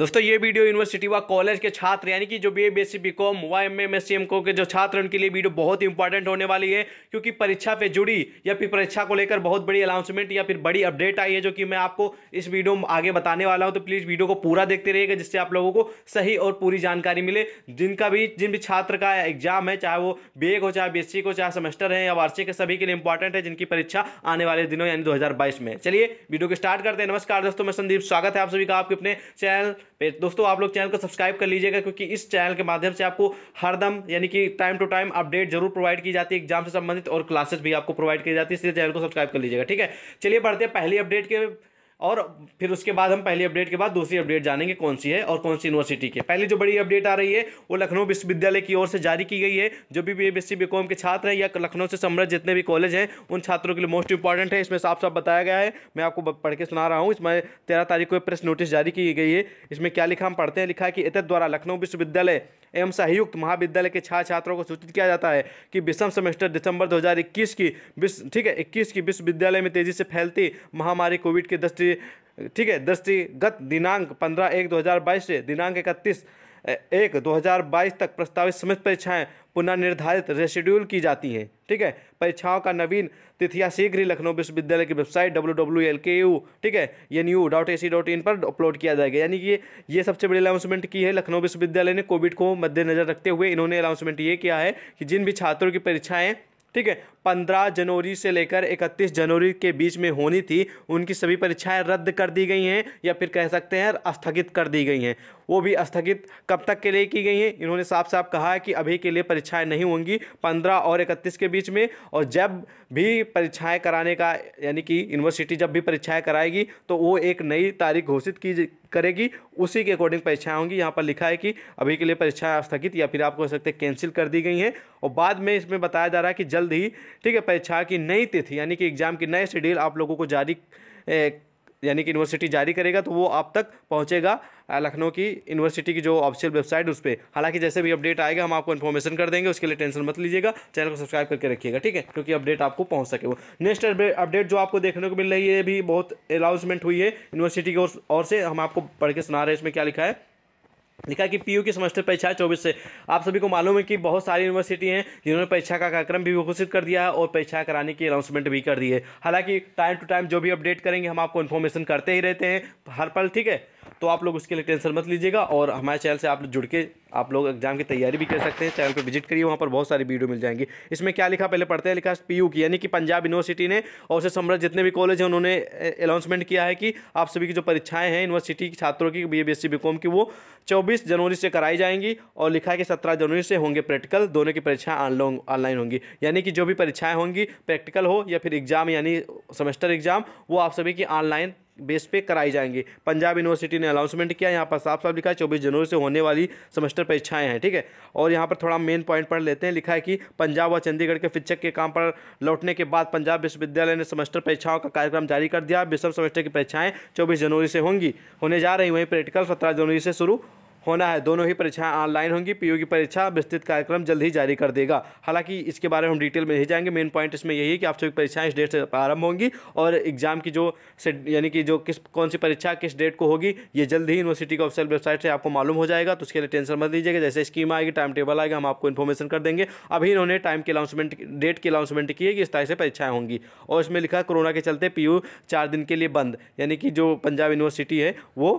दोस्तों ये video university व कॉलेज के छात्र यानी कि जो B A B S C B com व M M S C M को के जो छात्र उनके लिए वीडियो बहुत इंपॉर्टेंट होने वाली है क्योंकि परीक्षा पे जुड़ी या फिर परीक्षा को लेकर बहुत बड़ी अनाउंसमेंट या फिर बड़ी अपडेट आई है जो कि मैं आपको इस वीडियो में आगे बताने वाला हूँ तो प्लीज़ वीडियो को पूरा देखते रहिएगा जिससे आप लोगों को सही और पूरी जानकारी मिले जिनका भी जिन भी छात्र का एग्जाम है चाहे वो बी ए हो चाहे बी एस सी हो चाहे सेमेस्टर है या वार्षिक है सभी के लिए इंपॉर्टेंट है जिनकी परीक्षा आने वाले दिनों यानी दो में चलिए वीडियो को स्टार्ट करते हैं नमस्कार दोस्तों मैं संदीप स्वागत है आप सभी का आपके अपने चैनल दोस्तों आप लोग चैनल को सब्सक्राइब कर लीजिएगा क्योंकि इस चैनल के माध्यम से आपको हरदम यानी कि टाइम टू टाइम अपडेट जरूर प्रोवाइड की जाती है एग्जाम से संबंधित और क्लासेस भी आपको प्रोवाइड की जाती है इसलिए चैनल को सब्सक्राइब कर लीजिएगा ठीक है चलिए बढ़ते हैं पहली अपडेट के और फिर उसके बाद हम पहली अपडेट के बाद दूसरी अपडेट जानेंगे कौन सी है और कौन सी यूनिवर्सिटी की पहली जो बड़ी अपडेट आ रही है वो लखनऊ विश्वविद्यालय की ओर से जारी की गई है जो भी बी एस के छात्र हैं या लखनऊ से समृद्ध जितने भी कॉलेज हैं उन छात्रों के लिए मोस्ट इंपॉर्टेंट है इसमें साफ साफ बताया गया है मैं आपको पढ़ के सुना रहा हूँ इसमें तेरह तारीख को प्रेस नोटिस जारी की गई है इसमें क्या लिखा हम पढ़ते हैं लिखा है कि एतद द्वारा लखनऊ विश्वविद्यालय एवं सहयुक्त महाविद्यालय के छात्र छात्रों को सूचित किया जाता है कि विषम सेमेस्टर दिसंबर 2021 की विश्व ठीक है 21 की विश्वविद्यालय में तेजी से फैलती महामारी कोविड के दृष्टि दृष्टि ठीक है दृष्टिगत दिनांक पंद्रह एक 2022 से दिनांक इकतीस एक 2022 तक प्रस्तावित समस्त परीक्षाएं पुनः निर्धारित रेशेड्यूल की जाती हैं ठीक है परीक्षाओं का नवीन तिथियां शीघ्र ही लखनऊ विश्वविद्यालय की website W W L K U ठीक है N U dot A C dot in पर अपलोड किया जाएगा यानी कि ये, ये सबसे बड़ी अनाउंसमेंट की है लखनऊ विश्वविद्यालय ने कोविड को मद्देनजर रखते हुए इन्होंने अनाउंसमेंट ये किया है कि जिन भी छात्रों की परीक्षाएँ ठीक है 15 जनवरी से लेकर 31 जनवरी के बीच में होनी थी उनकी सभी परीक्षाएं रद्द कर दी गई हैं या फिर कह सकते हैं स्थगित कर दी गई हैं वो भी स्थगित कब तक के लिए की गई हैं इन्होंने साफ साफ कहा है कि अभी के लिए परीक्षाएं नहीं होंगी 15 और 31 के बीच में और जब भी परीक्षाएं कराने का यानी कि यूनिवर्सिटी जब भी परीक्षाएँ कराएगी तो वो एक नई तारीख घोषित की करेगी उसी के अकॉर्डिंग परीक्षाएँ होंगी यहाँ पर लिखा है कि अभी के लिए परीक्षाएँ स्थगित या फिर आप कह सकते हैं कैंसिल कर दी गई हैं और बाद में इसमें बताया जा रहा है कि जल्द ही ठीक है परीक्षा की नई तिथि यानी कि एग्ज़ाम की नए शेड्यूल आप लोगों को जारी यानी कि यूनिवर्सिटी जारी करेगा तो वो आप तक पहुँचेगा लखनऊ की यूनिवर्सिटी की जो ऑफिशियल वेबसाइट उस पर हालांकि जैसे भी अपडेट आएगा हम आपको इन्फॉर्मेशन कर देंगे उसके लिए टेंशन मत लीजिएगा चैनल को सब्सक्राइब करके रखिएगा ठीक है क्योंकि अपडेट आपको पहुंच सके वो नेक्स्ट अपडेट जो आपको देखने को मिल रही है भी बहुत अनाउंसमेंट हुई है यूनिवर्सिटी की ओर से हम आपको पढ़ के सुना रहे हैं इसमें क्या लिखा है लिखा कि पीयू की समस्टर परीक्षा चौबीस से आप सभी को मालूम है कि बहुत सारी यूनिवर्सिटी हैं जिन्होंने परीक्षा का कार्यक्रम भी घोषित कर दिया है और परीक्षा कराने की अनाउंसमेंट भी कर दी है हालांकि टाइम टू टाइम जो भी अपडेट करेंगे हम आपको इन्फॉर्मेशन करते ही रहते हैं हर पल ठीक है तो आप लोग उसके लिए टेंशन मत लीजिएगा और हमारे चैनल से आप लोग जुड़ के आप लोग एग्जाम की तैयारी भी कर सकते हैं चैनल पर विजिट करिए वहाँ पर बहुत सारी वीडियो मिल जाएंगी इसमें क्या लिखा पहले पढ़ते हैं लिखा पी यू की यानी कि पंजाब यूनिवर्सिटी ने और उससे समृद्ध जितने भी कॉलेज हैं उन्होंने अनाउंसमेंट किया है कि आप सभी की जो परीक्षाएँ हैं यूनिवर्सिटी छात्रों की बी बी एस की वो चौबीस जनवरी से कराई जाएंगी और लिखा है कि सत्रह जनवरी से होंगे प्रैक्टिकल दोनों की परीक्षाएँ ऑनलाइन होंगी यानी कि जो भी परीक्षाएँ होंगी प्रैक्टिकल हो या फिर एग्ज़ाम यानी सेमेस्टर एग्ज़ाम वो आप सभी की ऑनलाइन बेस पे कराई जाएंगी पंजाब यूनिवर्सिटी ने अनाउंसमेंट किया यहाँ पर साफ साफ लिखा है चौबीस जनवरी से होने वाली सेमेस्टर परीक्षाएँ हैं ठीक है और यहाँ पर थोड़ा मेन पॉइंट पढ़ लेते हैं लिखा है कि पंजाब व चंडीगढ़ के शिक्षक के काम पर लौटने के बाद पंजाब विश्वविद्यालय ने सेमेस्टर परीक्षाओं का कार्यक्रम जारी कर दिया विश्व सेमेस्टर की परीक्षाएँ चौबीस जनवरी से होंगी होने जा रही वहीं प्रैक्टिकल सत्रह जनवरी से शुरू होना है दोनों ही परीक्षाएं ऑनलाइन होंगी पीयू की परीक्षा विस्तृत कार्यक्रम जल्द ही जारी कर देगा हालांकि इसके बारे में हम डिटेल में नहीं जाएंगे मेन पॉइंट इसमें यही है कि आप सभी परीक्षाएं इस डेट से प्रारंभ होंगी और एग्जाम की जो यानी कि जो किस कौन सी परीक्षा किस डेट को होगी ये जल्द ही यूनिवर्सिटी की ऑफिसल वेबसाइट से आपको मालूम हो जाएगा तो उसके लिए टेंशन मत लीजिएगा जैसे स्कीम आएगी टाइम टेबल आएगा हम आपको इन्फॉर्मेशन कर देंगे अभी इन्होंने टाइम की अनाउंसमेंट डेट की अनाउंसमेंट की है कि इस तरह से परीक्षाएँ होंगी और इसमें लिखा कोरोना के चलते पी चार दिन के लिए बंद यानी कि जो पंजाब यूनिवर्सिटी है वो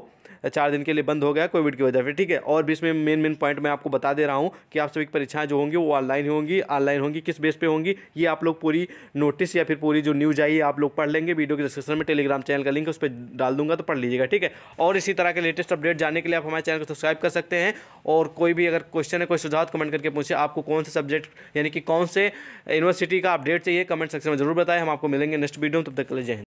चार दिन के लिए बंद हो गया कोविड की वजह से ठीक है और भी इसमें मेन मेन पॉइंट मैं आपको बता दे रहा हूँ कि आप सभी परीक्षाएं परीक्षाएँ जो होंगी वो ऑनलाइन होंगी ऑनलाइन होंगी किस बेस पर होंगी ये आप लोग पूरी नोटिस या फिर पूरी जो न्यूज़ आई है आप लोग पढ़ लेंगे वीडियो के डिस्क्रिप्शन में टेलीग्राम चैनल का लिंक उस पर डाल दूंगा तो पढ़ लीजिएगा ठीक है और इसी तरह के लेटेस्ट अपडेट जानने के लिए आप हमारे चैनल को सब्सक्राइब कर सकते हैं और कोई भी अगर क्वेश्चन है कोई सुझाव कमेंट करके पूछे आपको कौन से सब्जेक्ट यानी कि कौन से यूनिवर्सिटी का अपडेट चाहिए कमेंट सेक्शन में जरूर बताएं हम आपको मिलेंगे नेक्स्ट वीडियो में तब तक ले जय